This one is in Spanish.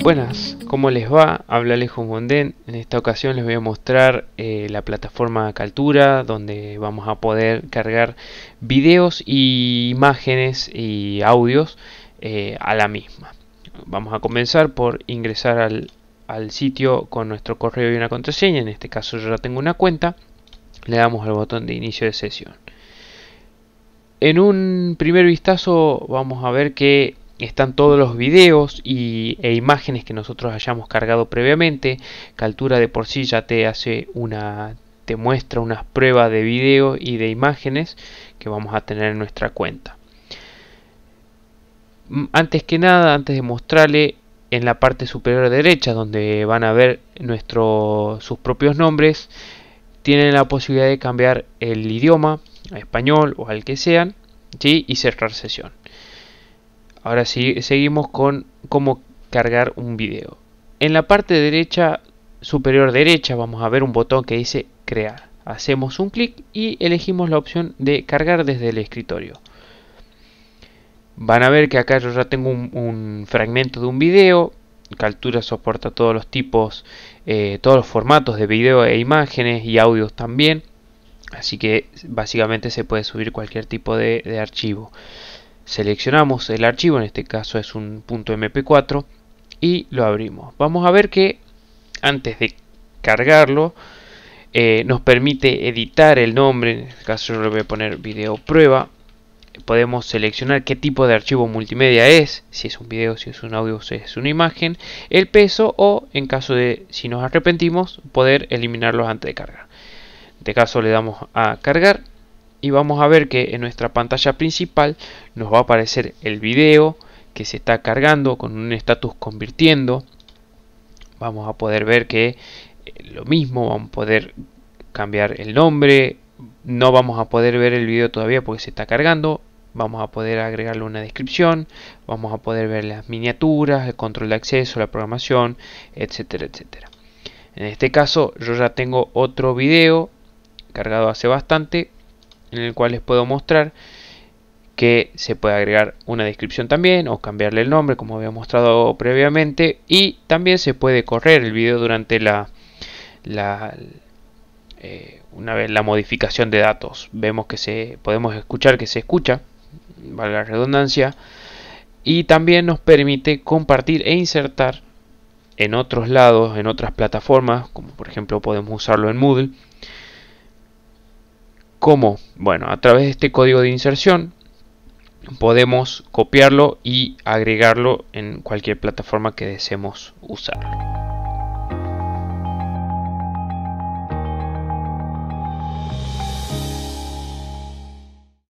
Buenas, ¿cómo les va? Habla Alejo Gondén En esta ocasión les voy a mostrar eh, la plataforma Caltura, donde vamos a poder cargar videos y imágenes y audios eh, a la misma. Vamos a comenzar por ingresar al, sitio con nuestro correo y una contraseña. En este caso yo ya tengo una cuenta. Le damos al botón de inicio de sesión. En un primer vistazo vamos a ver que están todos los videos y, e imágenes que nosotros hayamos cargado previamente. Caltura de por sí ya te hace una te muestra unas pruebas de video y de imágenes que vamos a tener en nuestra cuenta. Antes que nada, antes de mostrarle en la parte superior derecha donde van a ver nuestro, sus propios nombres, tienen la posibilidad de cambiar el idioma a español o al que sean y cerrar sesión. Ahora sí, seguimos con cómo cargar un video. En la parte derecha, superior derecha, vamos a ver un botón que dice crear. Hacemos un clic y elegimos la opción de cargar desde el escritorio. Van a ver que acá yo ya tengo un, fragmento de un video. Caltura soporta todos los tipos, eh, todos los formatos de video e imágenes y audios también. Así que básicamente se puede subir cualquier tipo de archivo. Seleccionamos el archivo, en este caso es un .mp4 y lo abrimos. Vamos a ver que antes de cargarlo eh, nos permite editar el nombre, en este caso yo le voy a poner video prueba. Podemos seleccionar qué tipo de archivo multimedia es, si es un video, si es un audio, si es una imagen, el peso o en caso de si nos arrepentimos poder eliminarlos antes de cargar. En este caso le damos a cargar y vamos a ver que en nuestra pantalla principal nos va a aparecer el video que se está cargando con un estatus convirtiendo vamos a poder ver que eh, lo mismo vamos a poder cambiar el nombre no vamos a poder ver el video todavía porque se está cargando vamos a poder agregarle una descripción vamos a poder ver las miniaturas el control de acceso la programación etcétera etcétera en este caso yo ya tengo otro video cargado hace bastante en el cual les puedo mostrar que se puede agregar una descripción también o cambiarle el nombre como había mostrado previamente y también se puede correr el video durante la, eh, una vez la modificación de datos vemos que se podemos escuchar que se escucha valga la redundancia y también nos permite compartir e insertar en otros lados en otras plataformas como por ejemplo podemos usarlo en Moodle ¿Cómo? Bueno, a través de este código de inserción podemos copiarlo y agregarlo en cualquier plataforma que deseemos usar.